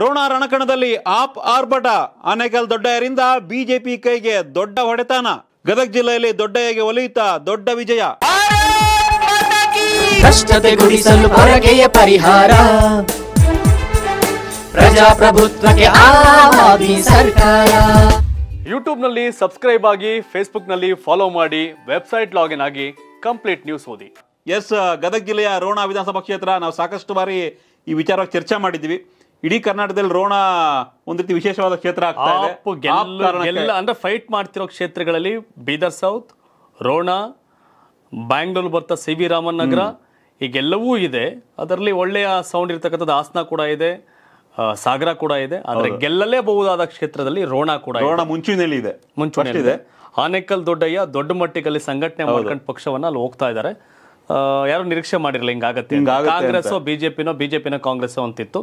Ron ರಣಕಣದಲ್ಲಿ app ಆರ್ಭಟ Anekal ದೊಡ್ಡಯ್ಯರಿಂದ BJP ಕೈಗೆ ದೊಡ್ಡ ಹೊಡೆತಾನ ಗದಗ ಜಿಲ್ಲೆಯಲ್ಲಿ ದೊಡ್ಡಯ್ಯಗೆ ಒಲಿಯುತ್ತ ದೊಡ್ಡ ವಿಜಯ ಕಷ್ಟತೆ ಗುಡಿಸಲು ಪರಿಹಾರ ಪ್ರಜಾಪ್ರಭುತ್ವಕ್ಕೆ ಸರ್ಕಾರ ಯೂಟ್ಯೂಬ್ನಲ್ಲಿ ಸಬ್ಸ್ಕ್ರೈಬ್ ಆಗಿ ನಲ್ಲಿ ಫಾಲೋ ಮಾಡಿ ವೆಬ್ಸೈಟ್ ಲಾಗಿನ್ ಆಗಿ ಕಂಪ್ಲೀಟ್ ನ್ಯೂಸ್ ಓದಿ ಎಸ್ ಗದಗ ಜಿಲ್ಲೆಯ ರೋಣ ವಿಧಾನಸಭಾ ಕ್ಷೇತ್ರ ನಾವು ಸಾಕಷ್ಟು ಬಾರಿ ಈ ವಿಚಾರ ಚರ್ಚೆ ಮಾಡಿದ್ವಿ ಇಡೀ ಕರ್ನಾಟಕದಲ್ಲಿ ರೋಣ ಒಂದ್ ರೀತಿ ವಿಶೇಷವಾದ ಕ್ಷೇತ್ರ ಅಂದ್ರೆ ಫೈಟ್ ಮಾಡ್ತಿರೋ ಕ್ಷೇತ್ರಗಳಲ್ಲಿ ಬೀದರ್ ಸೌತ್ ರೋಣ ಬ್ಯಾಂಗ್ಳೂರ್ ಬರ್ತಾ ಸಿ ವಿ ರಾಮನ್ ನಗರ ಈಗೆಲ್ಲವೂ ಇದೆ ಅದರಲ್ಲಿ ಒಳ್ಳೆಯ ಸೌಂಡ್ ಇರ್ತಕ್ಕಂಥದ್ದು ಹಾಸನ ಕೂಡ ಇದೆ ಸಾಗರ ಕೂಡ ಇದೆ ಆದರೆ ಗೆಲ್ಲಲೇಬಹುದಾದ ಕ್ಷೇತ್ರದಲ್ಲಿ ರೋಣ ಕೂಡ ಇದೆ. ರೋಣ ಮುಂಚೂಣಿಯಲ್ಲಿ ಇದೆ ಮುಂಚೂಣಿ ಇದೆ ಆನೇಕಲ್ ದೊಡ್ಡಯ್ಯ ದೊಡ್ಡ ಮಟ್ಟಿಗಲ್ಲಿ ಸಂಘಟನೆ ಮಾಡ್ಕೊಂಡು ಪಕ್ಷವನ್ನ ಅಲ್ಲಿ ಹೋಗ್ತಾ ಇದ್ದಾರೆ ಯಾರು ನಿರೀಕ್ಷೆ ಮಾಡಿರಲಿಲ್ಲ ಹಿಂಗಾಗತ್ತೆ ಬಿಜೆಪಿ ನೋ ಬಿಜೆಪಿನೋ ಬಿಜೆಪಿನ ಕಾಂಗ್ರೆಸ್ ಅಂತಿತ್ತು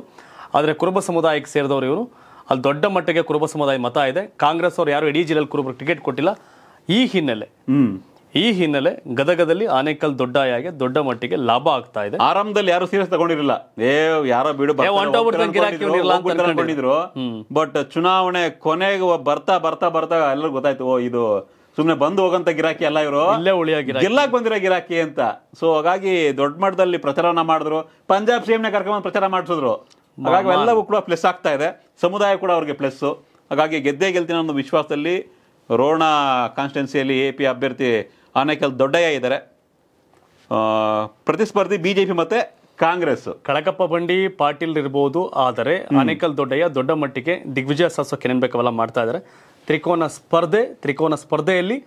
ಆದರೆ ಕುರುಬ ಸಮುದಾಯಕ್ಕೆ ಸೇರಿದವರು ಇವರು ಅಲ್ಲಿ ದೊಡ್ಡ ಮಟ್ಟಿಗೆ ಕುರುಬ ಸಮುದಾಯ ಮತ ಇದೆ ಕಾಂಗ್ರೆಸ್ ಅವರು ಯಾರು ಇಡೀ ಜಿಲ್ಲೆಯಲ್ಲಿ ಕುರುಬರು ಟಿಕೆಟ್ ಕೊಟ್ಟಿಲ್ಲ ಈ ಹಿನ್ನೆಲೆ ಈ ಹಿನ್ನೆಲೆ ಗದಗದಲ್ಲಿ ಆನೇಕಲ್ ದೊಡ್ಡಯಾಗೆ ದೊಡ್ಡ ಮಟ್ಟಿಗೆ ಲಾಭ ಆಗ್ತಾ ಇದೆ ಆರಂಭದಲ್ಲಿ ಯಾರು ಸೀರಿಯಸ್ ತಗೊಂಡಿರಲಿಲ್ಲ ಏ ಯಾರೋ ಬಿಡು ಅನ್ಕೊಂಡಿದ್ರು ಬಟ್ ಚುನಾವಣೆ ಕೊನೆಗೆ ಬರ್ತಾ ಬರ್ತಾ ಬರ್ತಾ ಎಲ್ಲರೂ ಗೊತ್ತಾಯ್ತು ಓ ಇದು ಸುಮ್ಮನೆ ಬಂದು ಹೋಗಂತ ಗಿರಾಕಿ ಅಲ್ಲ ಇವರು ಇಲ್ಲೇ ಉಳಿಯಾಗಿ ಗಿರಾಕಿ ಬಂದಿರೋ ಗಿರಾಕಿ ಅಂತ ಸೊ ಹಾಗಾಗಿ ದೊಡ್ಡ ಮಟ್ಟದಲ್ಲಿ ಪ್ರಚಾರನ ಮಾಡಿದ್ರು ಪಂಜಾಬ್ ಸಿಎಂನೇ ಕರ್ಕೊಂಡ್ ಪ್ರಚಾರ ಮಾಡಿಸಿದ್ರು ಹಾಗಾಗಿ ಎಲ್ಲವೂ ಕೂಡ ಪ್ಲಸ್ ಆಗ್ತಾ ಇದೆ ಸಮುದಾಯ ಕೂಡ ಅವ್ರಿಗೆ ಪ್ಲಸ್ಸು ಹಾಗಾಗಿ ಗೆದ್ದೇ ಗೆಲ್ತಿನ ಅನ್ನೋ ವಿಶ್ವಾಸದಲ್ಲಿ ರೋಣ ಕಾನ್ಸ್ಟೆನ್ಸಿಯಲ್ಲಿ ಎ ಪಿ ಅಭ್ಯರ್ಥಿ ಆನೇಕಲ್ ದೊಡ್ಡಯ್ಯ ಇದ್ದಾರೆ ಪ್ರತಿಸ್ಪರ್ಧಿ ಬಿ ಜೆ ಪಿ ಮತ್ತು ಕಾಂಗ್ರೆಸ್ ಕಳಕಪ್ಪ ಬಂಡಿ ಪಾಟೀಲ್ ಇರ್ಬೋದು ಆದರೆ ಆನೇಕಲ್ ದೊಡ್ಡಯ್ಯ ದೊಡ್ಡ ಮಟ್ಟಿಗೆ ದಿಗ್ವಿಜಯ ಶಾಸಕ ಏನೇನು ಮಾಡ್ತಾ ಇದ್ದಾರೆ ತ್ರಿಕೋನ ಸ್ಪರ್ಧೆ ತ್ರಿಕೋನ ಸ್ಪರ್ಧೆಯಲ್ಲಿ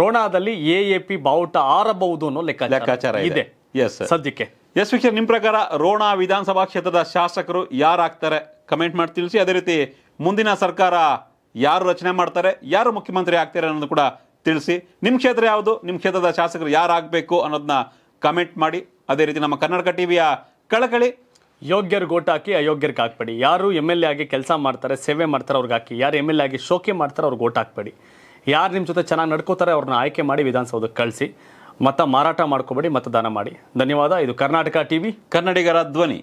ರೋಣಾದಲ್ಲಿ ಎ ಎ ಪಿ ಬಾವುಟ ಆರಬಹುದು ಅನ್ನೋ ಲೆಕ್ಕಾಚಾರ ಇದೆ ಎಸ್ ಸದ್ಯಕ್ಕೆ ಎಸ್ ವಿಕ್ಷರ್ ನಿಮ್ಮ ಪ್ರಕಾರ ರೋಣ ವಿಧಾನಸಭಾ ಕ್ಷೇತ್ರದ ಶಾಸಕರು ಯಾರು ಯಾರಾಗ್ತಾರೆ ಕಮೆಂಟ್ ಮಾಡಿ ತಿಳಿಸಿ ಅದೇ ರೀತಿ ಮುಂದಿನ ಸರ್ಕಾರ ಯಾರು ರಚನೆ ಮಾಡ್ತಾರೆ ಯಾರು ಮುಖ್ಯಮಂತ್ರಿ ಆಗ್ತಾರೆ ಅನ್ನೋದು ಕೂಡ ತಿಳಿಸಿ ನಿಮ್ಮ ಕ್ಷೇತ್ರ ಯಾವುದು ನಿಮ್ಮ ಕ್ಷೇತ್ರದ ಶಾಸಕರು ಯಾರು ಯಾರಾಗಬೇಕು ಅನ್ನೋದನ್ನ ಕಮೆಂಟ್ ಮಾಡಿ ಅದೇ ರೀತಿ ನಮ್ಮ ಕನ್ನಡಕ ಟಿ ವಿಯ ಕಳಕಳಿ ಯೋಗ್ಯರು ಗೋಟ್ ಹಾಕಿ ಅಯೋಗ್ಯರಿಗೆ ಹಾಕ್ಬೇಡಿ ಯಾರು ಎಮ್ ಎಲ್ ಎ ಆಗಿ ಕೆಲಸ ಮಾಡ್ತಾರೆ ಸೇವೆ ಮಾಡ್ತಾರೆ ಅವ್ರಿಗೆ ಹಾಕಿ ಯಾರು ಎಮ್ ಎಲ್ ಎ ಆಗಿ ಶೋಕೆ ಮಾಡ್ತಾರೆ ಅವ್ರಿಗೆ ಓಟ್ ಹಾಕ್ಬೇಡಿ ಯಾರು ನಿಮ್ಮ ಜೊತೆ ಚೆನ್ನಾಗಿ ನಡ್ಕೋತಾರೆ ಅವ್ರನ್ನ ಆಯ್ಕೆ ಮಾಡಿ ವಿಧಾನಸೌಧಕ್ಕೆ ಕಳಿಸಿ ಮತ ಮಾರಾಟ ಮಾಡ್ಕೋಬೇಡಿ ಮತದಾನ ಮಾಡಿ ಧನ್ಯವಾದ ಇದು ಕರ್ನಾಟಕ ಟಿವಿ ಕನ್ನಡಿಗರ ಧ್ವನಿ